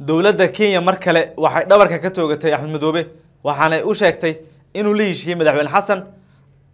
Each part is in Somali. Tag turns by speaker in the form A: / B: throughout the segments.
A: dowladda kenya mar kale waxay dhabarka ka toogatay axmed madoobe waxaanay u sheegtay inuu la heshiiyey madaxweyne xasan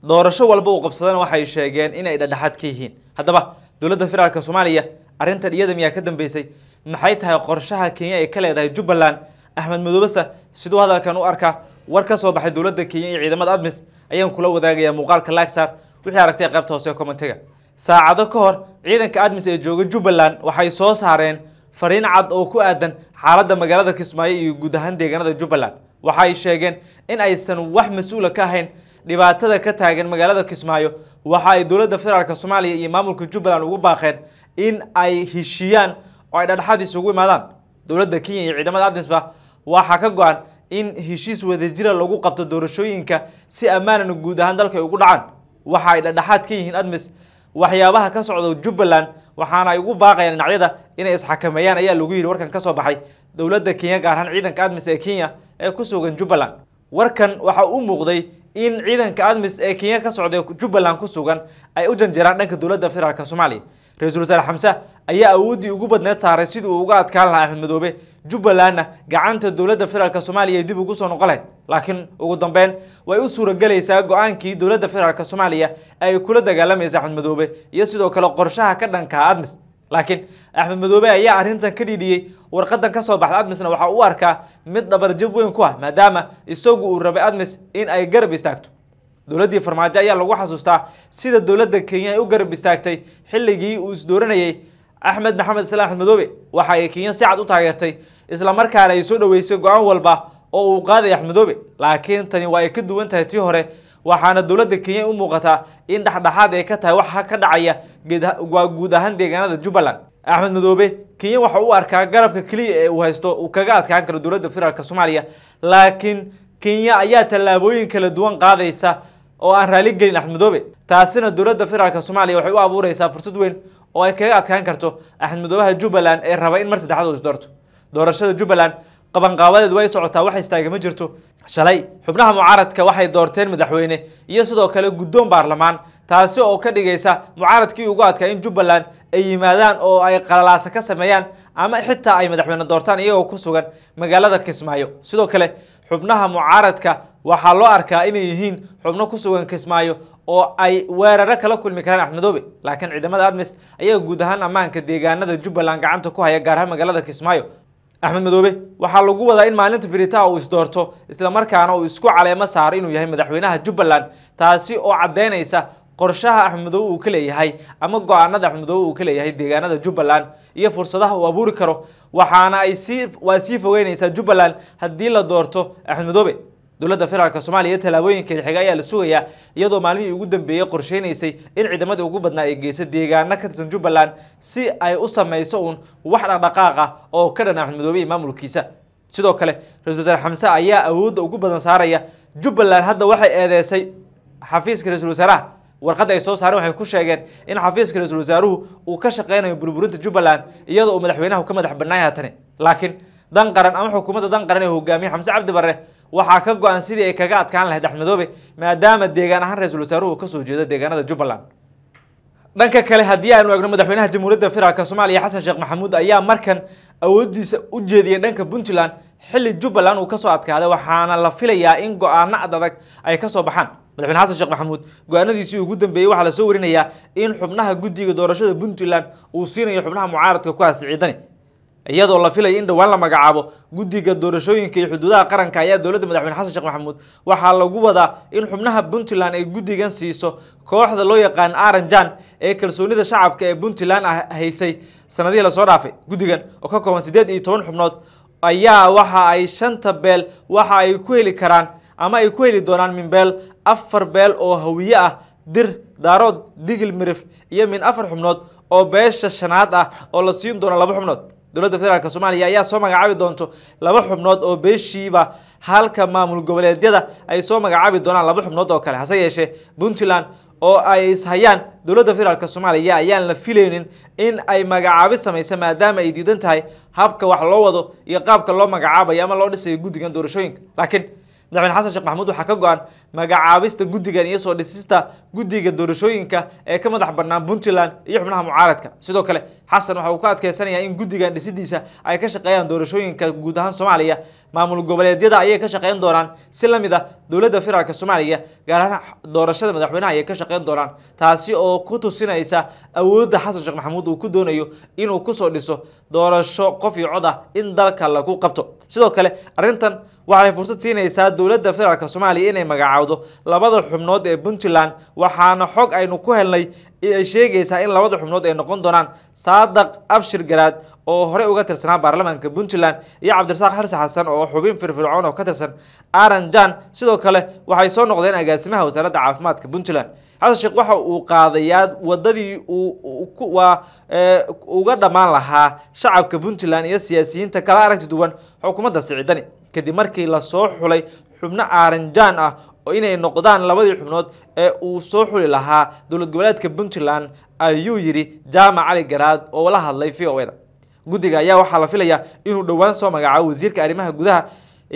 A: doorasho walba uu qabsadana waxay sheegeen inay dhadhexaad ka yihiin haddaba dowladda federaalk soomaaliya arrintan iyada miyaa ka dambeysay maxay tahay qorshaha kenya ay ka leedahay jubbaland axmed madoobese siduu hadalkan u arkaa war ka soo baxay dowladda kenya iyo ciidamada admis ayaan kula wadaagayaa muuqaalka lagsar wixii aragtay qaybta hoose ee kommentiga saacado ka hor ciidanka admis ee jooga jubbaland waxay soo saareen fariin cad oo ku aadan xaaladda magaalada kismaayo iyo guud ahaan deegaanada jubbaland waxa ay sheegeen in aysan wax mas-uula ka ahayn dhibaatada ka taagan magaalada kismaayo waxa ay dowladda federaalk soomaaliya iyo maamulka jubbaland ugu baaqeen in ay heshiiyaan oo ay dhadhaxaad isugu imaadaan dowladda kenya iyo ciidamada admisba waxaa ka go-an in heshiis wadajira ah lagu qabto doorashooyinka si ammaanan guud ahaan dalka ay ugu dhacaan waxa ay dhadhaxaad ka yihiin admis waxyaabaha ka socda jubbaland waxaana ay ugu baaqayaan dhinacyada inay isxakameeyaan ayaa lagu yidhi warkan ka soo baxay dowladda kenya gaar ahaan ciidanka admis ee kenya ee ku sugan jubbaland warkan waxa u muuqday in ciidanka admis ee kenya ka socda jubbaland ku sugan ay u janjaraan dhanka dowladda federaalk soomaaliya ra-iisul wasaare xamse ayaa awooddii ugu badneed saaray sidii uu uga adkaan lahaa axmed madoobe jubbalandna gacanta dowladda federaalk soomaaliya dib ugu soo noqoleen laakiin ugu dambeyn way u suuragelaysaa go-aankii dowladda federaalk soomaaliya ay kula dagaalamaysa axmed madoobe iyo sidoo kale qorshaha ka dhankaa admis laakiin axmed madoobe ayaa arrintan ka dhiidhiyey warqadan ka soo baxda admisna waxaa u arkaa mid dhabarjab weyn ku ah maadaama isagu uu rabay admis in ay garab istaagto dowladdii farmaajo ayaa lagu xasuustaa sida dowladda kenya ay u garab istaagtay xilligii uu isdooranayey axmed maxamed salaaxmed madoobe waxa ay kenya si cad u taageertay islamarkaana ay soo dhoweysay go-aan walba oo uu qaaday axmed madoobe laakiin tani waa ay ka duwan tahay tii hore waxaana dowladda kenya u muuqataa in dhexdhexaad ay ka tahay waxa ka dhacaya waa guud ahaan deegaanada jubbaland axmed madoobe kenya waxa u arkaa garabka keliya ee uu haysto uu kaga adkaan karo dowladda federaalk soomaaliya laakiin kenya ayaa tallaabooyin kala duwan qaadaysa oo aan raaligelin gelin madoobe taasina dowladda federaalk soomaaliya waxay u abuureysaa fursad weyn oo ay kaga adkaan karto axmed jubbaland ee raba in mar saddexaad uu isdoorto doorashada jubbaland qabanqaabadeed way socotaa wax ma jirto shalay xubnaha mucaaradka waxay doorteen madaxweyne iyo sidoo kale guddoon baarlamaan taasi oo ka dhigaysa mucaaradkii ugu adkaa in jubbaland ay yimaadaan oo ay qalalaasa ka sameeyaan ama xitaa ay madaxweyne doortaan iyagoo ku sugan magaalada kismaayo sidoo kale xubnaha mucaaradka waxaa loo arkaa inay yihiin xubno ku sugan kismaayo oo ay weeraro kala kulmi karaan axmedoobe laakiin ciidamada admis ayaa guud ahaan ammaanka deegaanada jubbaland gacanta ku haya gaarahaan magaalada kismaayo axmed madoobe waxaa lagu wadaa in maalinta biritaha uu isdoorto islamarkaana uu isku caleemo saaro inuu yahay madaxweynaha jubbaland taasi oo caddaynaysa qorshaha axmedoobe uu ka leeyahay ama go-aanada axmedoobe uu ka leeyahay deegaanada jubbaland iyo fursadaha uu abuuri karo waxaana ay sii waa sii fogeynaysaa jubbaland haddii la doorto axmedoobe dowladda federaalk soomaaliya iyo tallaabooyinka ilxiga ayaa la sugayaa iyadoo maalmihii ugu dambeeyey qorsheynaysay in ciidamada ugu badnaa ay geyso deegaano ka tirsan jubbaland si ay u samayso uun wax dhaqdhaqaaq ah oo ka dhan ah maamulkiisa sidoo kale ra-isul wasaare xamse ah ayaa awoodda ugu badan saaraya jubbaland hadda waxay eedeysay xafiiska ra-isul wasaaraha warqadda ay soo saareen waxay ku sheegeen in xafiiska ra-isul wasaaruhu uu ka shaqeynayo burburinta jubbaland iyadoo uu madaxweynaha ka madax bannaay tani laakiin dan qaran ama xukuumadda dan qaran ee hogaamiyey xamse cabdi barre waxaa ka go-an sidii ay kaga adkaan lahayd axmedoobe maadaama deegaan ahaan ra-isul wasaaruhu kasoo jeedo deegaanada jubbaland dhanka kale haddii aanu egno madaxweynaha jamhuuriyadda federaalk soomaaliya xasan sheekh maxamuud ayaa markan awoodiisa u jeediyay dhanka puntland xilli jubbaland uu kasoo adkaaday waxaana la filayaa in go-aano adadag ay kasoo baxaan madaxweyne xasan sheekh maxamuud go-aanadiisii ugu dambeeyey waxaa lasoo warinayaa in xubnaha guddiga doorashada puntland uu siinayo xubnaha mucaaradka ku haasiciidani iyadoo la filaya in dhowaan la magacaabo guddiga doorashooyinka iyo xuduudaha qaranka ayaa dowladda madaxweyne xasan sheekh maxamuud waxaa lagu wadaa in xubnaha puntland ay guddigan siiso kooxda loo yaqaan aranjan ee kalsoonida shacabka ee puntland ah haysay sanadihii lasoo dhaafay guddigan oo ka kooban siddeed iyo toban xubnood ayaa waxa ay shanta beel waxa ay ku heli karaan ama ay ku heli doonaan min beel afar beel oo hawiye ah dir daarood digil mirif iyo min afar xubnood oo beesha shanaad ah oo la siin doono laba xubnood dowladda federaalk soomaaliya ayaa soo magacaabi doonto laba xubnood oo beeshiiba halka maamul goboleedyada ay soo magacaabi doonaan laba xubnood oo kale hase yeeshee puntland oo ay ishayaan dowladda federaalk soomaaliya ayaan la filaynin in ay magacaabi samayso maadaama ay diidan tahay habka wax loo wado iyo qaabka loo magacaabayo ama loo dhisayo guddigan doorashooyinka laakiin madaxweyne xasan sheekh maxamuud waxaa ka go-an magacaabista guddigan iyo soo dhisista guddiga doorashooyinka ee ka madax bannaan puntland iyo xubnaha mucaaradka sidoo kale xasan waxa uu ka adkeysanayaa in guddigan dhisidiisa ay ka shaqeeyaan doorashooyinka guud ahaan soomaaliya maamul goboleedyada ayay ka shaqeyn doonaan si la mid ah dowladda federaalk soomaaliya gaar ahaan doorashada madaxweynaha ayay ka shaqeyn doonaan taasi oo ku tusinaysa awoodda xasan sheekh maxamuud uu ku doonayo inuu kusoo dhiso doorasho qof iyo cod ah in dalka lagu qabto sidoo kale arrintan waxay fursad siinaysaa dowladda federaalk soomaaliya inay magacaawdo raacdo labada xubnood ee puntland waxaana xog aynu ku helnay ay sheegaysaa in labada xubnood ay noqon doonaan saadaq abshir garaad oo horey uga tirsanaa baarlamaanka puntland iyo cabdirasaaq xarse xasan oo xubin firfircoon oo ka tirsan aran jan sidoo kale waxay soo noqdeen agaasimaha wasaaradda caafimaadka puntland xasan sheekh waxa uu qaadayaa wadadii waa uga dhammaan lahaa shacabka puntland iyo siyaasiyiinta kala aragti duwan xukuumadda sicidani kadib markii lasoo xulay xubno aran ah oo inay noqdaan labadii xubnood ee uu soo xuli lahaa dowlad goboleedka puntland ayuu yidhi jaamac cali garaad oo la hadlay v o eda guddiga ayaa waxaa la filayaa inuu dhowaan soo magacaabo wasiirka arrimaha gudaha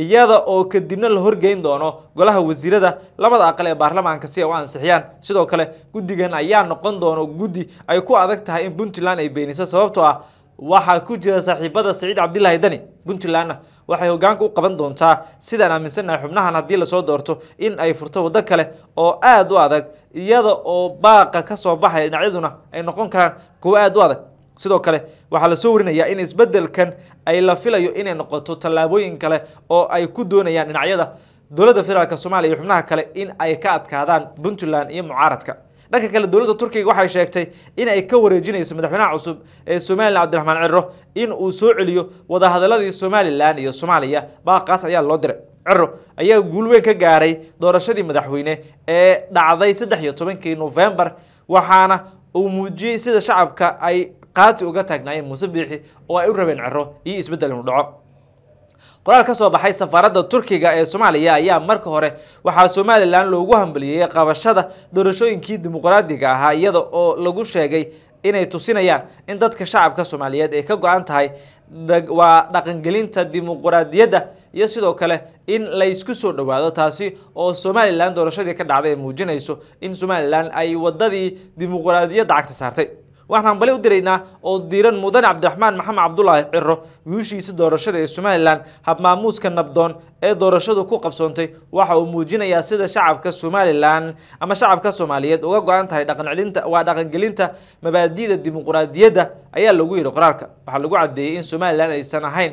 A: iyada oo kadibna la horgeyn doono golaha wasiirada labada aqal ee baarlamaanka si ay u ansixiyaan sidoo kale guddigan ayaa noqon doono guddi ay ku adag tahay in puntland ay beeniso sababtoo ah waxaa ku jira saaxiibada saciid cabdilaahi dani puntlandna waxay hogaanka u qaban doontaa sidaan aaminsanahay xubnahan haddii lasoo doorto in ay furto waddo kale oo aada u adag iyada oo baaqa ka soo baxaya dhinacyaduna ay noqon karaan kuwo aada u adag sidoo kale waxaa lasoo warinayaa in isbeddelkan ay la filayo inay noqoto tallaabooyin kale oo ay ku doonayaan dhinacyada dowladda federaalk soomaaliya iyo xubnaha kale in ay ka adkaadaan puntland iyo mucaaradka dhanka kale dowladda turkiga waxay sheegtay in ay ka wareejinayso madaxweynaha cusub ee somalilan cabdiraxmaan ciro in uu soo celiyo wadahadaladii somalilan iyo soomaaliya baaqaas ayaa loo diray ciro ayaa guul weyn ka gaaray doorashadii madaxweyne ee dhacday saddex iyo tobankii nofembar waxaana uu muujiyey sida shacabka ay qaati uga taagnaayeen muuse biixi oo ay u rabeen ciro iyo isbeddel inuu dhaco qoraal ka soo baxay safaaradda turkiga ee soomaaliya ayaa marka hore waxaa somalilan loogu hambaliyey qabashada doorashooyinkii dimuqraadiga ahaa iyada oo lagu sheegay inay tusinayaan in dadka shacabka soomaaliyeed ay ka go-an tahay waa dhaqangelinta dimuqraadiyadda iyo sidoo kale in laysku soo dhowaado taasi oo somalilan doorashadii ka dhacday ay muujinayso in somalilan ay waddadii dimuqraadiyadda cagta saartay waxaan bale u diraynaa oo diiran mudane cabdiraxmaan maxamed cabdulaahi ciro wiishiisa doorashada ee somalilan habmaamuuska nabdoon ee doorashadu ku qabsoontay waxa uu muujinayaa sida shacabka somalilan ama shacabka soomaaliyeed uga go-an tahay dhaqancelinta waa dhaqangelinta mabaadi'da dimuquraadiyadda ayaa lagu yidhi qoraarka waxaa lagu caddeeyey in somalilan aysan ahayn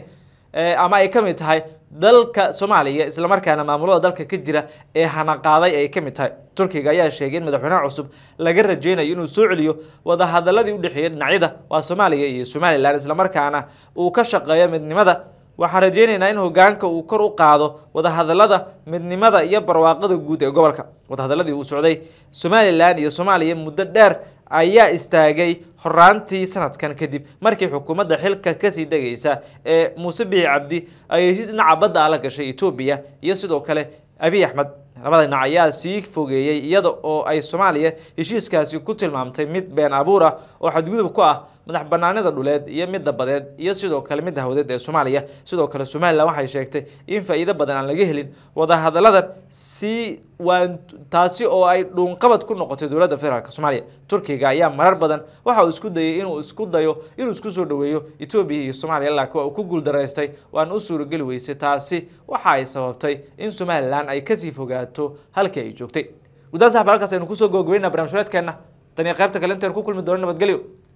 A: eh, ama ay ka mid tahay dalka soomaaliya islamarkaana maamulada dalka ka jira ee hanaqaaday ay ka mid tahay turkiga ayaa sheegay in madaxweynaha cusub laga rajeynayo inuu soo celiyo wadahadaladii u dhexeeyay dhinacyada waa soomaaliya iyo somalilan islamarkaana uu ka shaqeeyo midnimada waxaan rajaynaynaa in hoggaanka uu kor u qaado wadahadalada midnimada iyo barwaaqada guud ee gobolka wadahadaladii uu socday somalilan iyo soomaaliya muddo dheer ayaa istaagay horaantii sanadkan kadib markii xukuumadda xilka kasii degaysa ee muuse bihi cabdi ayay si dhinaca badda ah la gashay etoobiya iyo sidoo kale abiy axmed labada dhinac ayaa sii fogeeyey iyada oo ay soomaaliya heshiiskaasi ku tilmaamtay mid been abuur ah oo xadgudub ku ah madax banaanida dhuleed iyo midda badeed iyo sidoo kale midda hawdeed ee soomaaliya sidoo kale somalilan waxay sheegtay in faa'iido badan aan laga helin wadahadaladan si waan taasi oo ay dhuunqabad ku noqotay dowladda federaalk soomaaliya turkiga ayaa marar badan waxa uu isku dayay inuu isku dayo inuu isku soo dhoweeyo etoobiya iyo soomaaliya laakiin waa uu ku guuldaraystay waan u suurageli weysay taasi waxa ay sababtay in somalilan intan ay kasii fogaato halkii ay joogtay gudahan saxba halkaas aynu kusoo gogobeyna barnamijwareedkeenna tan iyo qaybta kale intaanu ku kulmi doono nabadgelyo